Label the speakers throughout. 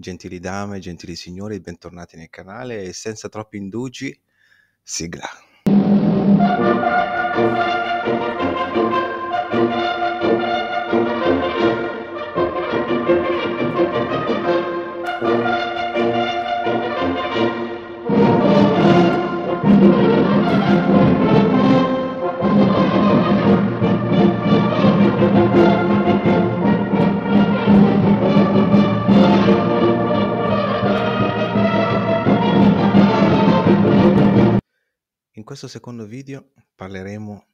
Speaker 1: Gentili dame, gentili signori, bentornati nel canale e senza troppi indugi, sigla. questo secondo video parleremo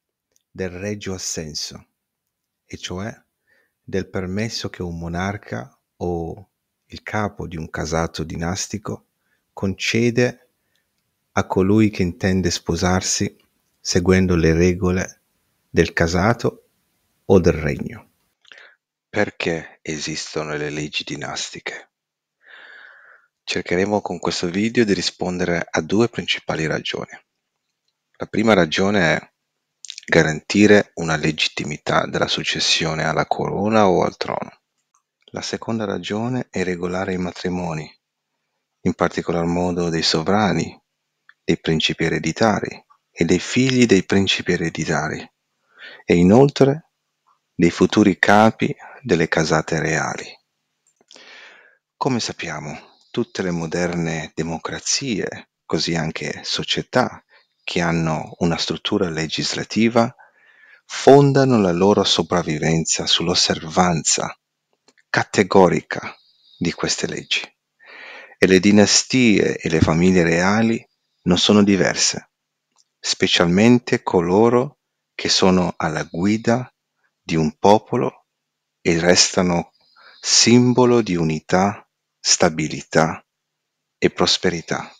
Speaker 1: del regio assenso, e cioè del permesso che un monarca o il capo di un casato dinastico concede a colui che intende sposarsi seguendo le regole del casato o del regno. Perché esistono le leggi dinastiche? Cercheremo con questo video di rispondere a due principali ragioni. La prima ragione è garantire una legittimità della successione alla corona o al trono. La seconda ragione è regolare i matrimoni, in particolar modo dei sovrani, dei principi ereditari e dei figli dei principi ereditari, e inoltre dei futuri capi delle casate reali. Come sappiamo, tutte le moderne democrazie, così anche società, che hanno una struttura legislativa, fondano la loro sopravvivenza sull'osservanza categorica di queste leggi e le dinastie e le famiglie reali non sono diverse, specialmente coloro che sono alla guida di un popolo e restano simbolo di unità, stabilità e prosperità.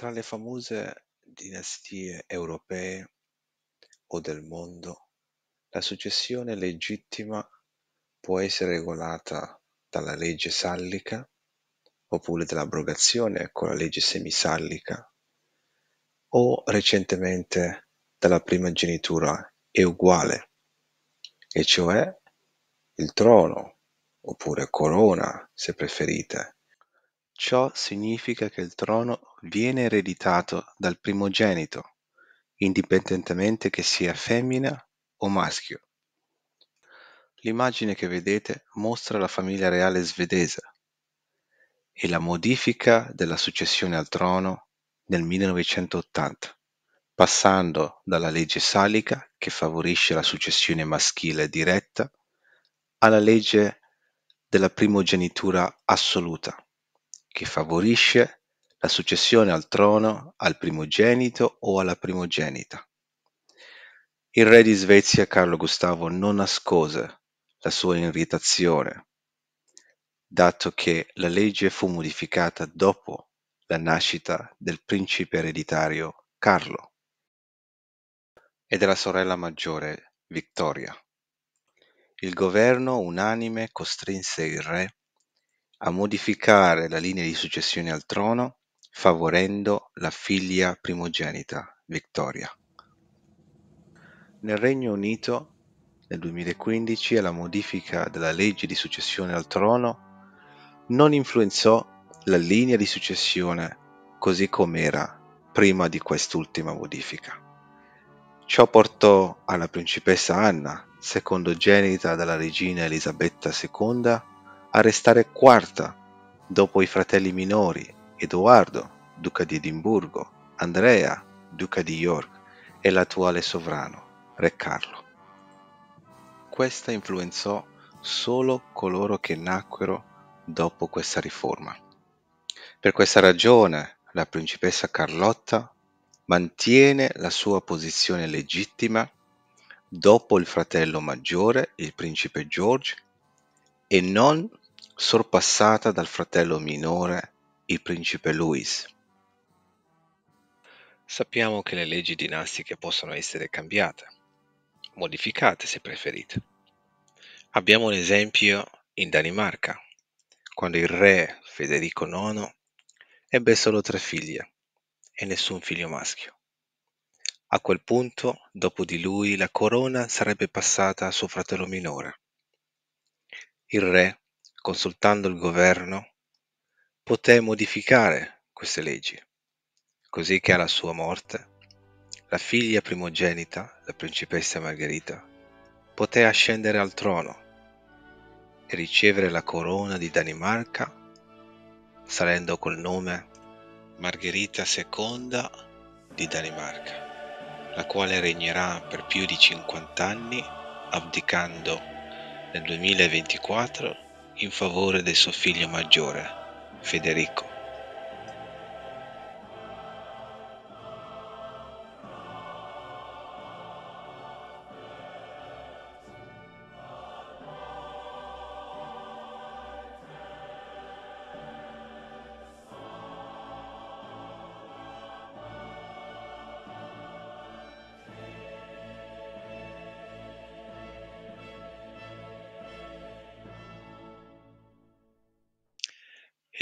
Speaker 1: Tra le famose dinastie europee o del mondo, la successione legittima può essere regolata dalla legge sallica oppure dall'abrogazione con la legge semisallica o recentemente dalla primogenitura è uguale, e cioè il trono oppure corona se preferite Ciò significa che il trono viene ereditato dal primogenito, indipendentemente che sia femmina o maschio. L'immagine che vedete mostra la famiglia reale svedese e la modifica della successione al trono nel 1980, passando dalla legge salica che favorisce la successione maschile diretta alla legge della primogenitura assoluta che favorisce la successione al trono al primogenito o alla primogenita. Il re di Svezia Carlo Gustavo non nascose la sua irritazione, dato che la legge fu modificata dopo la nascita del principe ereditario Carlo e della sorella maggiore Vittoria. Il governo unanime costrinse il re a modificare la linea di successione al trono favorendo la figlia primogenita Victoria. Nel Regno Unito nel 2015 la modifica della legge di successione al trono non influenzò la linea di successione così com'era prima di quest'ultima modifica. Ciò portò alla principessa Anna, secondogenita dalla regina Elisabetta II, a restare quarta, dopo i fratelli minori Edoardo, duca di Edimburgo, Andrea, duca di York e l'attuale sovrano, re Carlo. Questa influenzò solo coloro che nacquero dopo questa riforma. Per questa ragione la principessa Carlotta mantiene la sua posizione legittima dopo il fratello maggiore, il principe George, e non sorpassata dal fratello minore, il principe Louis. Sappiamo che le leggi dinastiche possono essere cambiate, modificate se preferite. Abbiamo un esempio in Danimarca, quando il re Federico IX ebbe solo tre figlie e nessun figlio maschio. A quel punto, dopo di lui, la corona sarebbe passata a suo fratello minore. Il re consultando il governo, poté modificare queste leggi, così che alla sua morte la figlia primogenita, la principessa Margherita, poté ascendere al trono e ricevere la corona di Danimarca, salendo col nome Margherita II di Danimarca, la quale regnerà per più di 50 anni, abdicando nel 2024 in favore del suo figlio maggiore, Federico.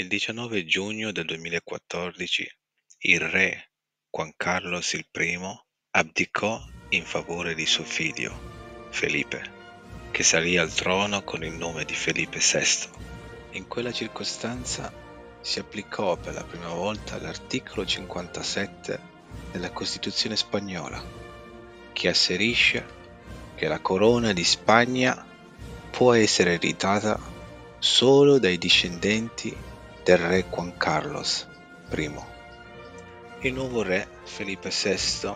Speaker 1: Il 19 giugno del 2014 il re Juan Carlos I abdicò in favore di suo figlio, Felipe, che salì al trono con il nome di Felipe VI. In quella circostanza si applicò per la prima volta l'articolo 57 della Costituzione spagnola, che asserisce che la corona di Spagna può essere ereditata solo dai discendenti del re Juan Carlos I. Il nuovo re Felipe VI,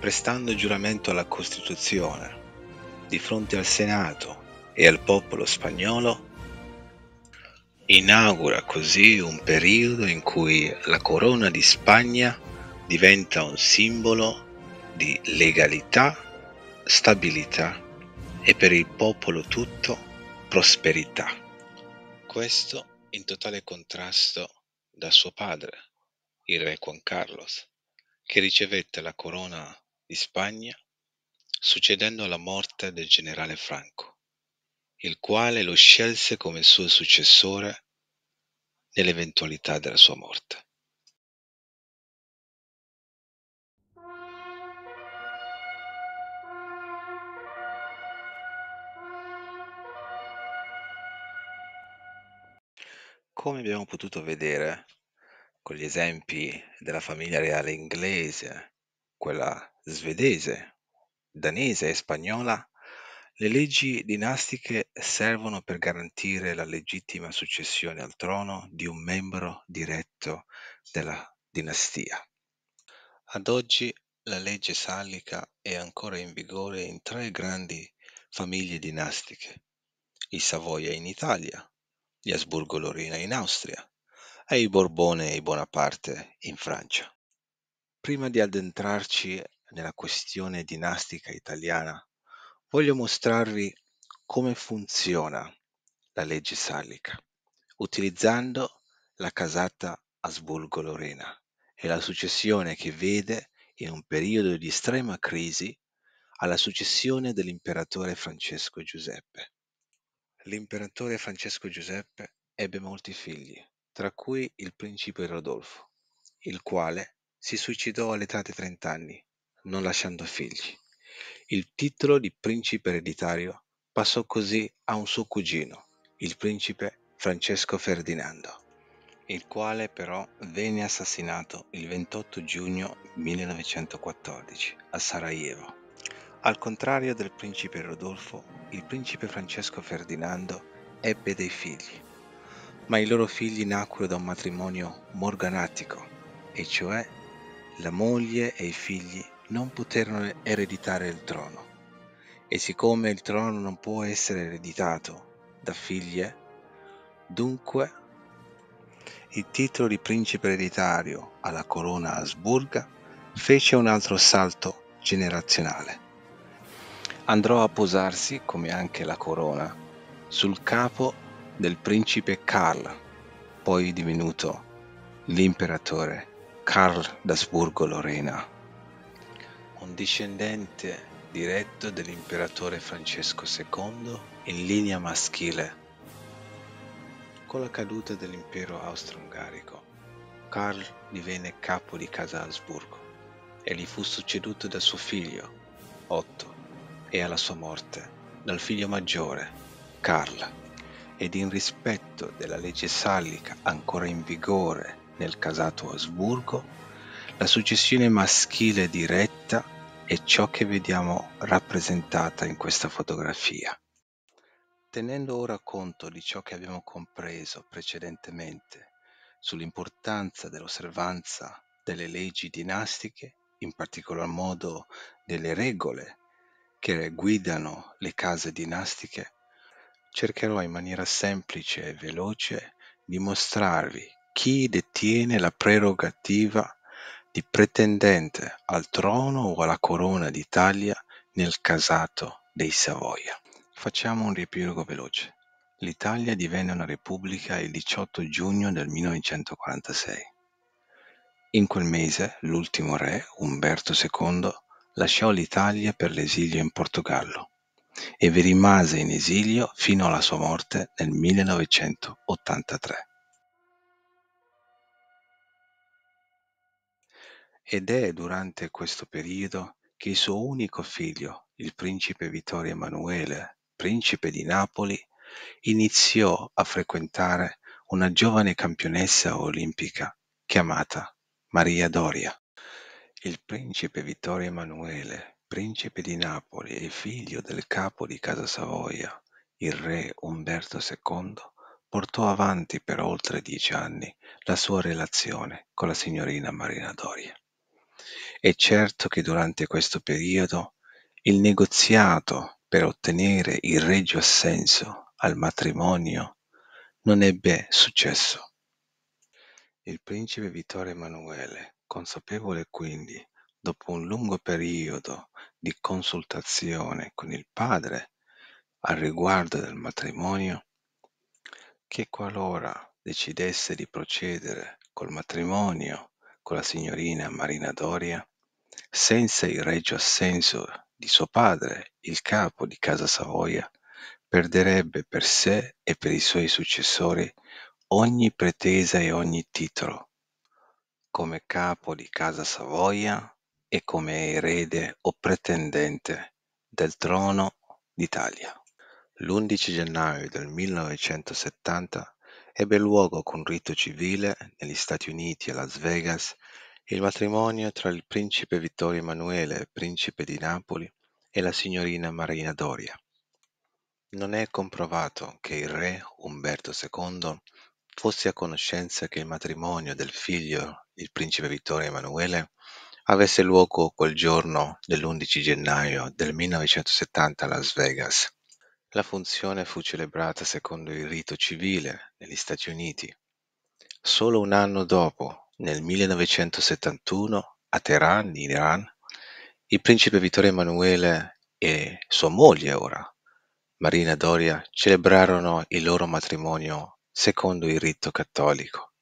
Speaker 1: prestando giuramento alla Costituzione, di fronte al Senato e al popolo spagnolo, inaugura così un periodo in cui la corona di Spagna diventa un simbolo di legalità, stabilità e per il popolo tutto prosperità. Questo in totale contrasto da suo padre, il re Juan Carlos, che ricevette la corona di Spagna succedendo alla morte del generale Franco, il quale lo scelse come suo successore nell'eventualità della sua morte. Come abbiamo potuto vedere con gli esempi della famiglia reale inglese, quella svedese, danese e spagnola, le leggi dinastiche servono per garantire la legittima successione al trono di un membro diretto della dinastia. Ad oggi la legge salica è ancora in vigore in tre grandi famiglie dinastiche, i Savoia in Italia, gli Asburgo Lorena in Austria, e i Borbone e i Bonaparte in Francia. Prima di addentrarci nella questione dinastica italiana, voglio mostrarvi come funziona la legge salica, utilizzando la casata Asburgo-Lorena e la successione che vede, in un periodo di estrema crisi, alla successione dell'imperatore Francesco Giuseppe. L'imperatore Francesco Giuseppe ebbe molti figli, tra cui il principe Rodolfo, il quale si suicidò all'età di trent'anni, non lasciando figli. Il titolo di principe ereditario passò così a un suo cugino, il principe Francesco Ferdinando, il quale però venne assassinato il 28 giugno 1914 a Sarajevo al contrario del principe Rodolfo, il principe Francesco Ferdinando ebbe dei figli, ma i loro figli nacquero da un matrimonio morganatico, e cioè la moglie e i figli non poterono ereditare il trono. E siccome il trono non può essere ereditato da figlie, dunque il titolo di principe ereditario alla corona asburga fece un altro salto generazionale andrò a posarsi, come anche la corona, sul capo del principe Karl, poi divenuto l'imperatore Karl d'Asburgo-Lorena, un discendente diretto dell'imperatore Francesco II in linea maschile. Con la caduta dell'impero austro-ungarico, Karl divenne capo di casa Asburgo e gli fu succeduto da suo figlio, Otto e alla sua morte dal figlio maggiore, Carl, ed in rispetto della legge salica ancora in vigore nel casato Asburgo, la successione maschile diretta è ciò che vediamo rappresentata in questa fotografia. Tenendo ora conto di ciò che abbiamo compreso precedentemente sull'importanza dell'osservanza delle leggi dinastiche, in particolar modo delle regole che guidano le case dinastiche, cercherò in maniera semplice e veloce di mostrarvi chi detiene la prerogativa di pretendente al trono o alla corona d'Italia nel casato dei Savoia. Facciamo un riepilogo veloce. L'Italia divenne una repubblica il 18 giugno del 1946. In quel mese l'ultimo re, Umberto II, lasciò l'Italia per l'esilio in Portogallo e vi rimase in esilio fino alla sua morte nel 1983. Ed è durante questo periodo che il suo unico figlio, il principe Vittorio Emanuele, principe di Napoli, iniziò a frequentare una giovane campionessa olimpica chiamata Maria Doria. Il principe Vittorio Emanuele, principe di Napoli e figlio del capo di casa Savoia, il re Umberto II, portò avanti per oltre dieci anni la sua relazione con la signorina Marina Doria. È certo che durante questo periodo il negoziato per ottenere il regio assenso al matrimonio non ebbe successo. Il principe Vittorio Emanuele Consapevole quindi, dopo un lungo periodo di consultazione con il padre al riguardo del matrimonio, che qualora decidesse di procedere col matrimonio con la signorina Marina Doria, senza il regio assenso di suo padre, il capo di Casa Savoia, perderebbe per sé e per i suoi successori ogni pretesa e ogni titolo, come capo di casa Savoia e come erede o pretendente del trono d'Italia. L'11 gennaio del 1970 ebbe luogo con rito civile negli Stati Uniti a Las Vegas il matrimonio tra il principe Vittorio Emanuele, principe di Napoli, e la signorina Marina Doria. Non è comprovato che il re Umberto II fosse a conoscenza che il matrimonio del figlio, il principe Vittorio Emanuele, avesse luogo quel giorno dell'11 gennaio del 1970 a Las Vegas. La funzione fu celebrata secondo il rito civile negli Stati Uniti. Solo un anno dopo, nel 1971, a Teheran, in Iran, il principe Vittorio Emanuele e sua moglie ora, Marina Doria, celebrarono il loro matrimonio secondo il rito cattolico.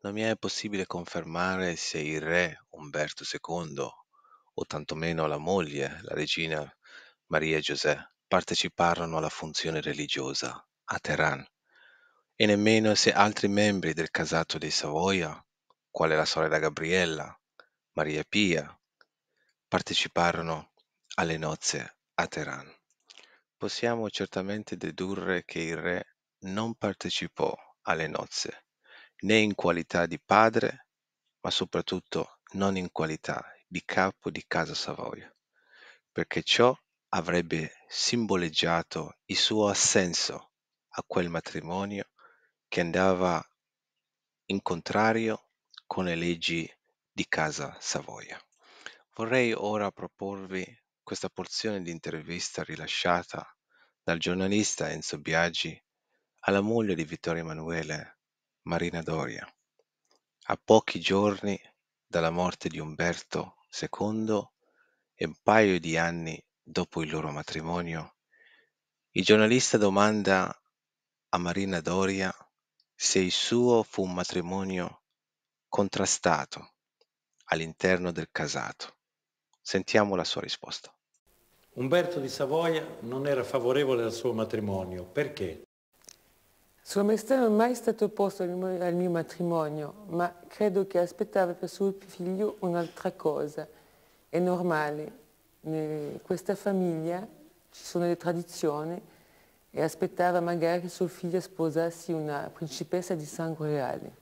Speaker 1: Non mi è possibile confermare se il re Umberto II, o tantomeno la moglie, la regina Maria Giuseppe, parteciparono alla funzione religiosa a Teheran, e nemmeno se altri membri del casato di Savoia, quale la sorella Gabriella, Maria Pia, parteciparono alle nozze a Teheran. Possiamo certamente dedurre che il re non partecipò alle nozze, né in qualità di padre, ma soprattutto non in qualità di capo di casa Savoia, perché ciò avrebbe simboleggiato il suo assenso a quel matrimonio che andava in contrario con le leggi di casa Savoia. Vorrei ora proporvi questa porzione di intervista rilasciata dal giornalista Enzo Biagi alla moglie di Vittorio Emanuele, Marina Doria, a pochi giorni dalla morte di Umberto II e un paio di anni dopo il loro matrimonio, il giornalista domanda a Marina Doria se il suo fu un matrimonio contrastato all'interno del casato.
Speaker 2: Sentiamo la sua risposta. Umberto di Savoia non era favorevole al suo matrimonio. Perché?
Speaker 3: Sua maestà non è mai stato opposto al mio, al mio matrimonio, ma credo che aspettava per suo figlio un'altra cosa. È normale, in questa famiglia ci sono le tradizioni e aspettava magari che suo figlio sposasse una principessa di sangue reale.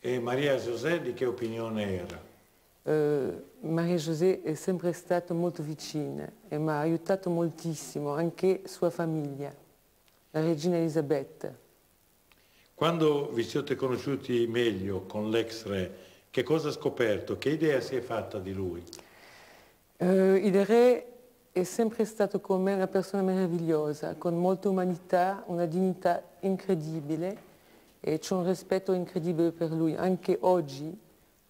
Speaker 2: E Maria José di che opinione era?
Speaker 3: Eh, Maria José è sempre stata molto vicina e mi ha aiutato moltissimo, anche sua famiglia, la regina Elisabetta.
Speaker 2: Quando vi siete conosciuti meglio con l'ex re, che cosa ha scoperto? Che idea si è fatta di lui?
Speaker 3: Eh, il re è sempre stato con me una persona meravigliosa, con molta umanità, una dignità incredibile e c'è un rispetto incredibile per lui. Anche oggi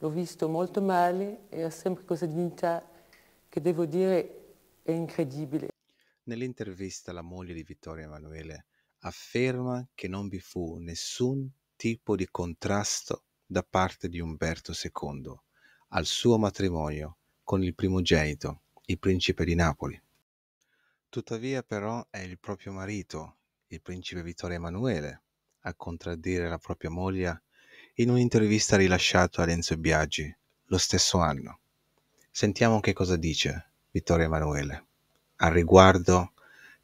Speaker 3: l'ho visto molto male e ha sempre questa dignità che devo dire è incredibile.
Speaker 1: Nell'intervista la moglie di Vittorio Emanuele afferma che non vi fu nessun tipo di contrasto da parte di Umberto II al suo matrimonio con il primogenito, il principe di Napoli. Tuttavia però è il proprio marito, il principe Vittorio Emanuele, a contraddire la propria moglie in un'intervista rilasciata a Renzo Biaggi lo stesso anno. Sentiamo che cosa dice Vittorio Emanuele al riguardo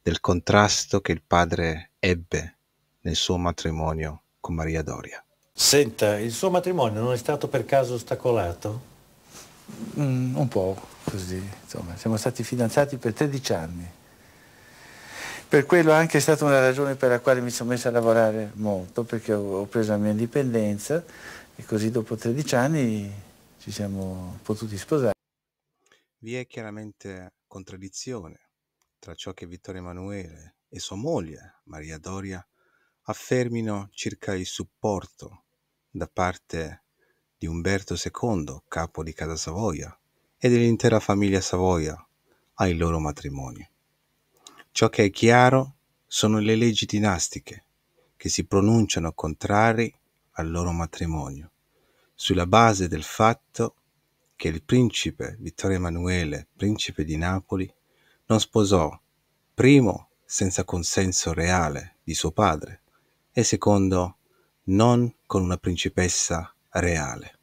Speaker 1: del contrasto che il padre ebbe nel suo matrimonio con Maria Doria.
Speaker 2: Senta, il suo matrimonio non è stato per caso ostacolato? Mm, un po' così, insomma, siamo stati fidanzati per 13 anni per quello anche è stata una ragione per la quale mi sono messo a lavorare molto, perché ho, ho preso la mia indipendenza e così dopo 13 anni ci siamo potuti sposare.
Speaker 1: Vi è chiaramente contraddizione tra ciò che Vittorio Emanuele e sua moglie, Maria Doria, affermino circa il supporto da parte di Umberto II, capo di Casa Savoia, e dell'intera famiglia Savoia ai loro matrimoni. Ciò che è chiaro sono le leggi dinastiche, che si pronunciano contrari al loro matrimonio, sulla base del fatto che il principe Vittorio Emanuele, principe di Napoli, non sposò, primo, senza consenso reale di suo padre, e secondo, non con una principessa reale.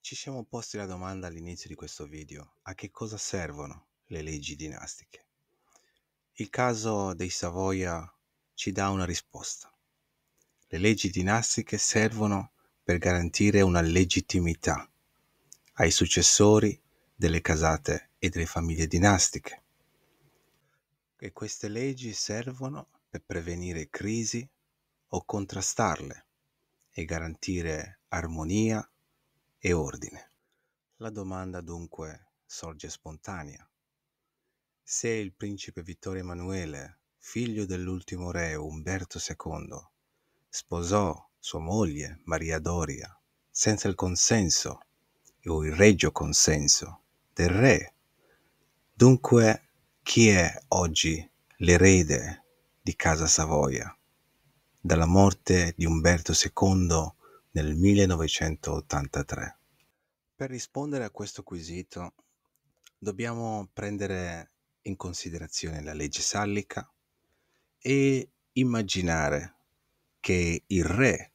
Speaker 1: Ci siamo posti la domanda all'inizio di questo video, a che cosa servono le leggi dinastiche? Il caso dei Savoia ci dà una risposta. Le leggi dinastiche servono per garantire una legittimità ai successori delle casate e delle famiglie dinastiche. E queste leggi servono per prevenire crisi o contrastarle e garantire armonia e ordine. La domanda dunque sorge spontanea. Se il principe Vittorio Emanuele, figlio dell'ultimo re Umberto II, sposò sua moglie Maria Doria senza il consenso o il regio consenso del re. Dunque chi è oggi l'erede di casa Savoia? Dalla morte di Umberto II nel 1983. Per rispondere a questo quesito dobbiamo prendere in considerazione la legge sallica e immaginare che il re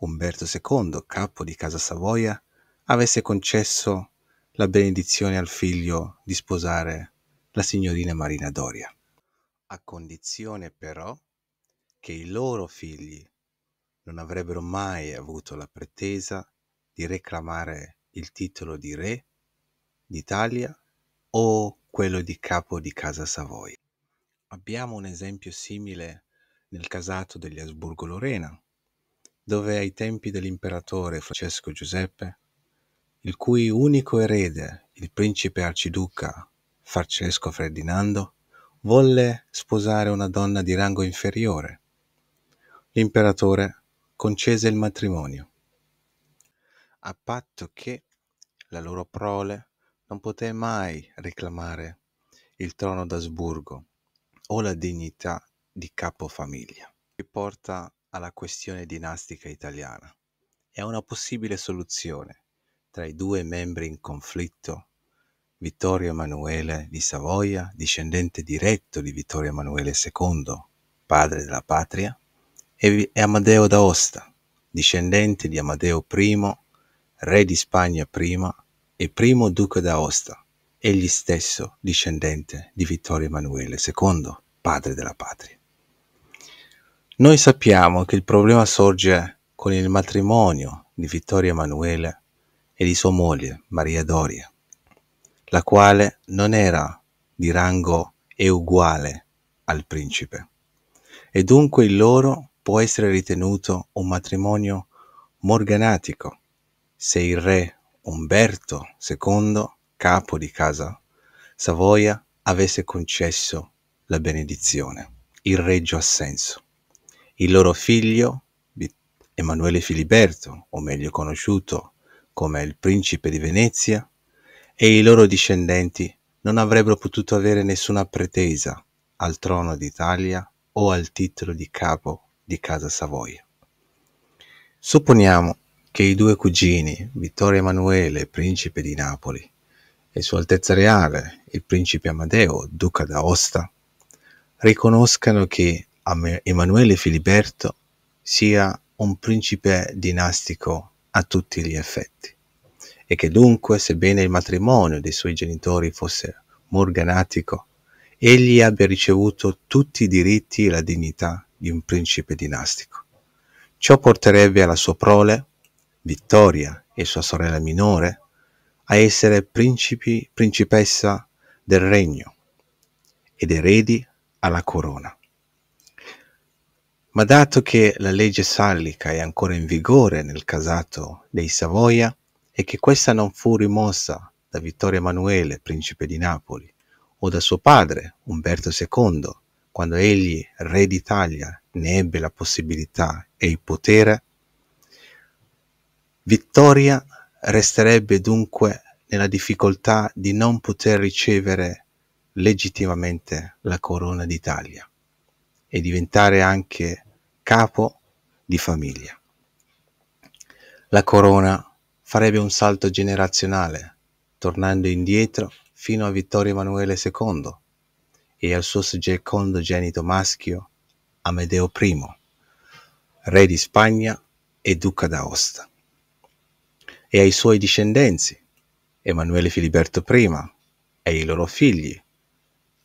Speaker 1: Umberto II, capo di Casa Savoia, avesse concesso la benedizione al figlio di sposare la signorina Marina Doria, a condizione però che i loro figli non avrebbero mai avuto la pretesa di reclamare il titolo di re d'Italia o quello di capo di casa Savoia. Abbiamo un esempio simile nel casato degli Asburgo-Lorena, dove ai tempi dell'imperatore Francesco Giuseppe, il cui unico erede, il principe arciduca Francesco Ferdinando, volle sposare una donna di rango inferiore. L'imperatore concese il matrimonio, a patto che la loro prole non poté mai reclamare il trono d'Asburgo o la dignità di capofamiglia. Che porta alla questione dinastica italiana e a una possibile soluzione tra i due membri in conflitto, Vittorio Emanuele di Savoia, discendente diretto di Vittorio Emanuele II, padre della patria, e Amadeo d'Aosta, discendente di Amadeo I, re di Spagna prima e primo duca d'Aosta, egli stesso discendente di Vittorio Emanuele II, padre della patria. Noi sappiamo che il problema sorge con il matrimonio di Vittorio Emanuele e di sua moglie Maria Doria, la quale non era di rango e uguale al principe, e dunque il loro può essere ritenuto un matrimonio morganatico se il re Umberto II, capo di casa Savoia, avesse concesso la benedizione, il regio assenso. Il loro figlio, Emanuele Filiberto, o meglio conosciuto come il principe di Venezia, e i loro discendenti non avrebbero potuto avere nessuna pretesa al trono d'Italia o al titolo di capo di casa Savoia. Supponiamo che i due cugini, Vittorio Emanuele, principe di Napoli, e Sua Altezza Reale, il principe Amadeo, duca d'Aosta, riconoscano che Emanuele Filiberto sia un principe dinastico a tutti gli effetti e che dunque, sebbene il matrimonio dei suoi genitori fosse morganatico, egli abbia ricevuto tutti i diritti e la dignità di un principe dinastico. Ciò porterebbe alla sua prole Vittoria e sua sorella minore a essere principi, principessa del regno ed eredi alla corona. Ma dato che la legge sallica è ancora in vigore nel casato dei Savoia e che questa non fu rimossa da Vittorio Emanuele, principe di Napoli, o da suo padre, Umberto II, quando egli, re d'Italia, ne ebbe la possibilità e il potere, Vittoria resterebbe dunque nella difficoltà di non poter ricevere legittimamente la corona d'Italia e diventare anche capo di famiglia. La corona farebbe un salto generazionale, tornando indietro fino a Vittorio Emanuele II e al suo secondo genito maschio Amedeo I, re di Spagna e duca d'Aosta e ai suoi discendenzi, Emanuele Filiberto I e i loro figli,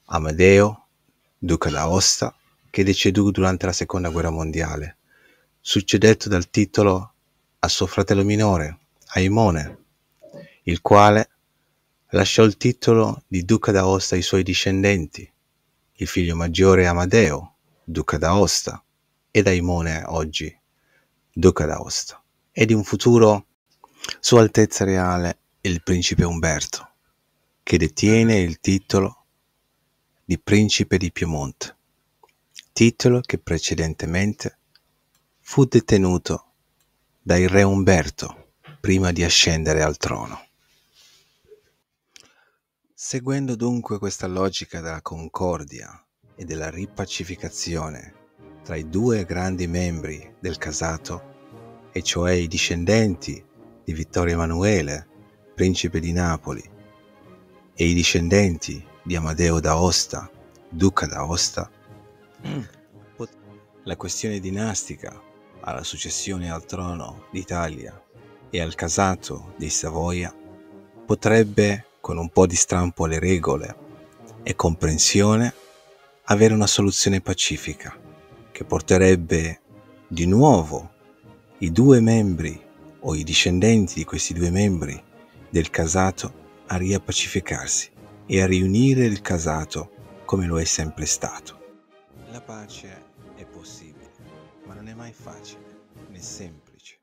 Speaker 1: Amadeo, duca d'Aosta, che decedù durante la seconda guerra mondiale, succedette dal titolo a suo fratello minore, Aimone, il quale lasciò il titolo di duca d'Aosta ai suoi discendenti, il figlio maggiore Amadeo, duca d'Aosta, ed Aimone oggi, duca d'Aosta, ed in futuro sua Altezza Reale il Principe Umberto, che detiene il titolo di Principe di Piemonte, titolo che precedentemente fu detenuto dal re Umberto prima di ascendere al trono. Seguendo dunque questa logica della concordia e della ripacificazione tra i due grandi membri del casato, e cioè i discendenti di Vittorio Emanuele, principe di Napoli, e i discendenti di Amadeo d'Aosta, duca d'Aosta. Mm. La questione dinastica alla successione al trono d'Italia e al casato di Savoia potrebbe, con un po' di strampo alle regole e comprensione, avere una soluzione pacifica che porterebbe di nuovo i due membri o i discendenti di questi due membri del casato a riappacificarsi e a riunire il casato come lo è sempre stato. La pace è possibile, ma non è mai facile né semplice.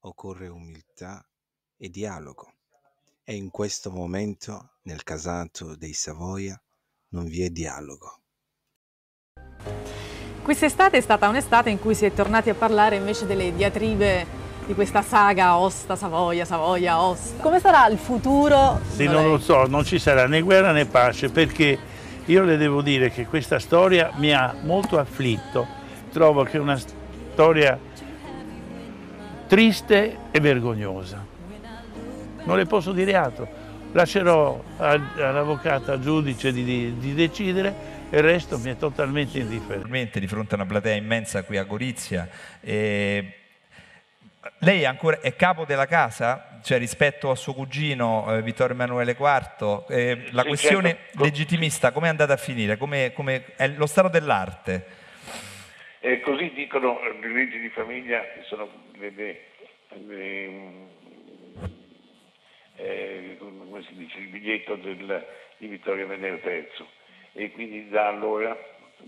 Speaker 1: Occorre umiltà e dialogo. E in questo momento, nel casato dei Savoia, non vi è dialogo.
Speaker 3: Quest'estate è stata un'estate in cui si è tornati a parlare invece delle diatribe di questa saga Osta, Savoia, Savoia, Osta. Come sarà il futuro?
Speaker 2: Sì, non, lo so, non ci sarà né guerra né pace perché io le devo dire che questa storia mi ha molto afflitto. Trovo che è una storia triste e vergognosa. Non le posso dire altro. Lascerò all'avvocata, al giudice di, di, di decidere il resto mi è totalmente indifferente. Di fronte a una platea immensa qui a Gorizia, eh, lei ancora
Speaker 1: è capo della casa, cioè rispetto a suo cugino eh, Vittorio Emanuele IV, eh, la sì, questione certo. legittimista come è andata a finire? Come, come è lo stato dell'arte?
Speaker 2: Eh, così dicono le leggi di famiglia che sono le, le, le, eh, come si dice, il biglietto del, di Vittorio Emanuele III e quindi da allora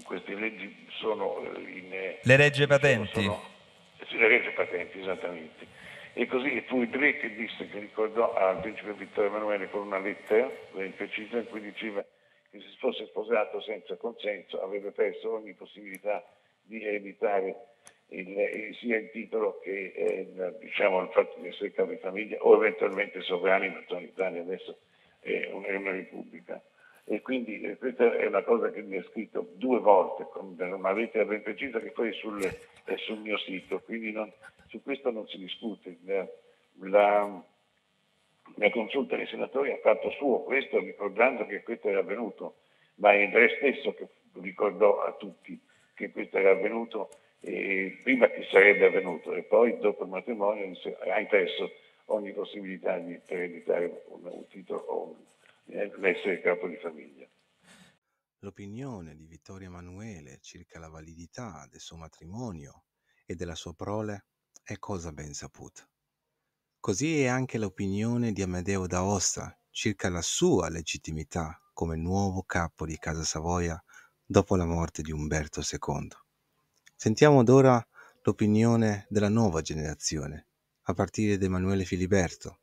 Speaker 2: queste leggi sono eh, in... Eh, le
Speaker 1: regge patenti? Sono,
Speaker 2: se le rese esattamente. E così fu il Dre che disse, che ricordò al principe Vittorio Emanuele con una lettera ben precisa in cui diceva che se fosse sposato senza consenso avrebbe perso ogni possibilità di ereditare il, sia il titolo che eh, diciamo, il fatto di essere capo di famiglia o eventualmente sovrani, ma in Italia adesso è una, è una repubblica e quindi eh, questa è una cosa che mi ha scritto due volte con una eh, lettera ben precisa che poi è sul, è sul mio sito, quindi non, su questo non si discute. La, la consulta dei senatori ha fatto suo questo ricordando che questo era avvenuto, ma è Andrea stesso che ricordò a tutti che questo era avvenuto eh, prima che sarebbe avvenuto e poi dopo il matrimonio ha impresso ogni possibilità di ereditare un, un titolo o un eh, l'essere capo di famiglia.
Speaker 1: L'opinione di Vittorio Emanuele circa la validità del suo matrimonio e della sua prole è cosa ben saputa. Così è anche l'opinione di Amedeo d'Aosta circa la sua legittimità come nuovo capo di Casa Savoia dopo la morte di Umberto II. Sentiamo d'ora l'opinione della nuova generazione, a partire da Emanuele Filiberto,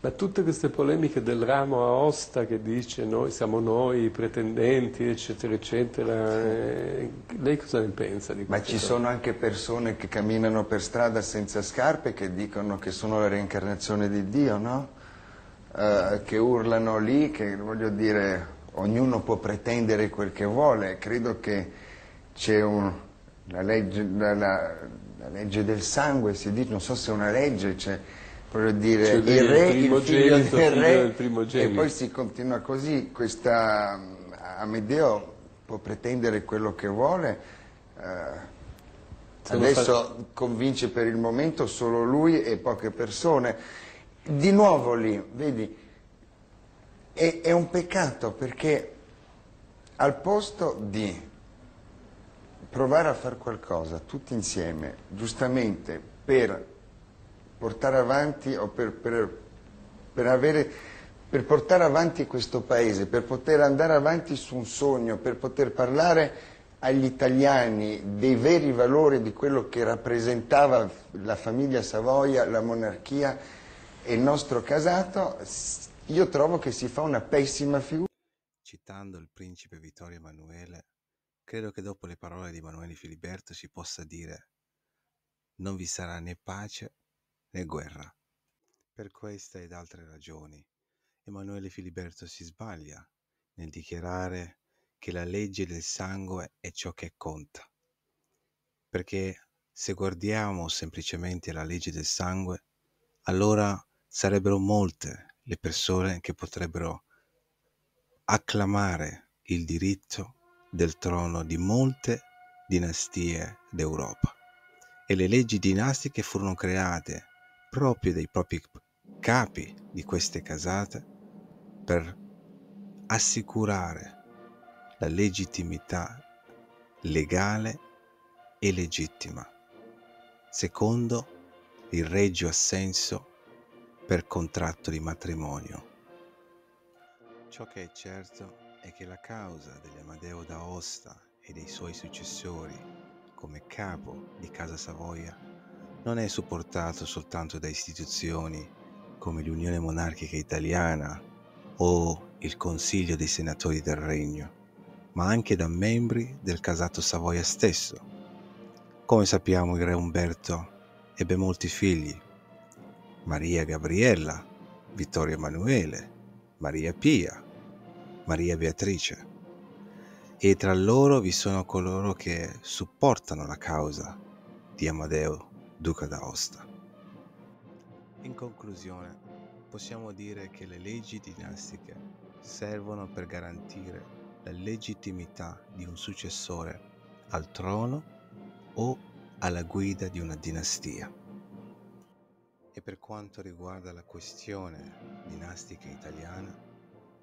Speaker 2: ma tutte queste polemiche del ramo Aosta che dice noi siamo noi i pretendenti, eccetera, eccetera, eh, lei cosa ne pensa di questo? Ma ci cose? sono
Speaker 4: anche persone che camminano per strada senza scarpe che dicono che sono la reincarnazione di Dio, no? Eh, che urlano lì, che voglio dire, ognuno può pretendere quel che vuole. Credo che c'è un, la, legge, la, la, la legge del sangue, si dice, non so se è una legge, c'è... Cioè, voglio dire, cioè, il, il re, il, il figlio del figlio re, figlio del e poi si continua così, questa mm, Amedeo può pretendere quello che vuole, eh, adesso fatto... convince per il momento solo lui e poche persone, di nuovo lì, vedi, è, è un peccato perché al posto di provare a fare qualcosa tutti insieme, giustamente, per portare avanti o per, per, per, avere, per portare avanti questo paese, per poter andare avanti su un sogno, per poter parlare agli italiani dei veri valori di quello che rappresentava la famiglia Savoia, la monarchia e il nostro casato, io trovo che si fa una pessima figura.
Speaker 1: Citando il principe Vittorio Emanuele, credo che dopo le parole di Emanuele Filiberto si possa dire non vi sarà né pace né guerra. Per questa ed altre ragioni, Emanuele Filiberto si sbaglia nel dichiarare che la legge del sangue è ciò che conta. Perché se guardiamo semplicemente la legge del sangue, allora sarebbero molte le persone che potrebbero acclamare il diritto del trono di molte dinastie d'Europa. E le leggi dinastiche furono create proprio dei propri capi di queste casate per assicurare la legittimità legale e legittima, secondo il regio assenso per contratto di matrimonio. Ciò che è certo è che la causa degli Amadeo d'Aosta e dei suoi successori come capo di Casa Savoia non è supportato soltanto da istituzioni come l'Unione Monarchica Italiana o il Consiglio dei Senatori del Regno, ma anche da membri del casato Savoia stesso. Come sappiamo il re Umberto ebbe molti figli, Maria Gabriella, Vittorio Emanuele, Maria Pia, Maria Beatrice. E tra loro vi sono coloro che supportano la causa di Amadeo duca d'Aosta. In conclusione, possiamo dire che le leggi dinastiche servono per garantire la legittimità di un successore al trono o alla guida di una dinastia. E per quanto riguarda la questione dinastica italiana,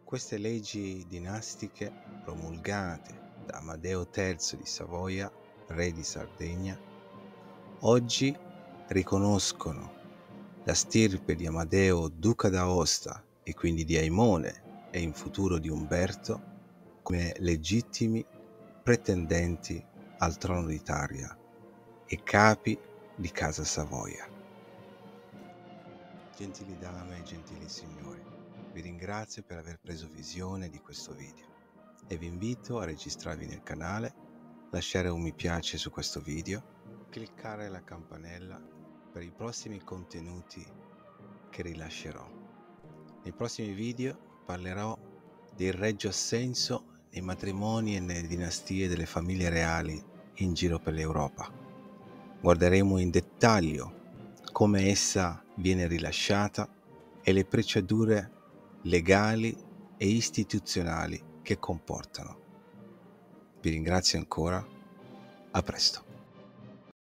Speaker 1: queste leggi dinastiche promulgate da Amadeo III di Savoia, re di Sardegna, oggi riconoscono la stirpe di Amadeo duca d'Aosta e quindi di Aimone e in futuro di Umberto come legittimi pretendenti al trono d'Italia e capi di casa Savoia. Gentili dame e gentili signori, vi ringrazio per aver preso visione di questo video e vi invito a registrarvi nel canale, lasciare un mi piace su questo video, cliccare la campanella per i prossimi contenuti che rilascerò. Nei prossimi video parlerò del regio assenso nei matrimoni e nelle dinastie delle famiglie reali in giro per l'Europa. Guarderemo in dettaglio come essa viene rilasciata e le procedure legali e istituzionali che comportano. Vi ringrazio ancora, a presto.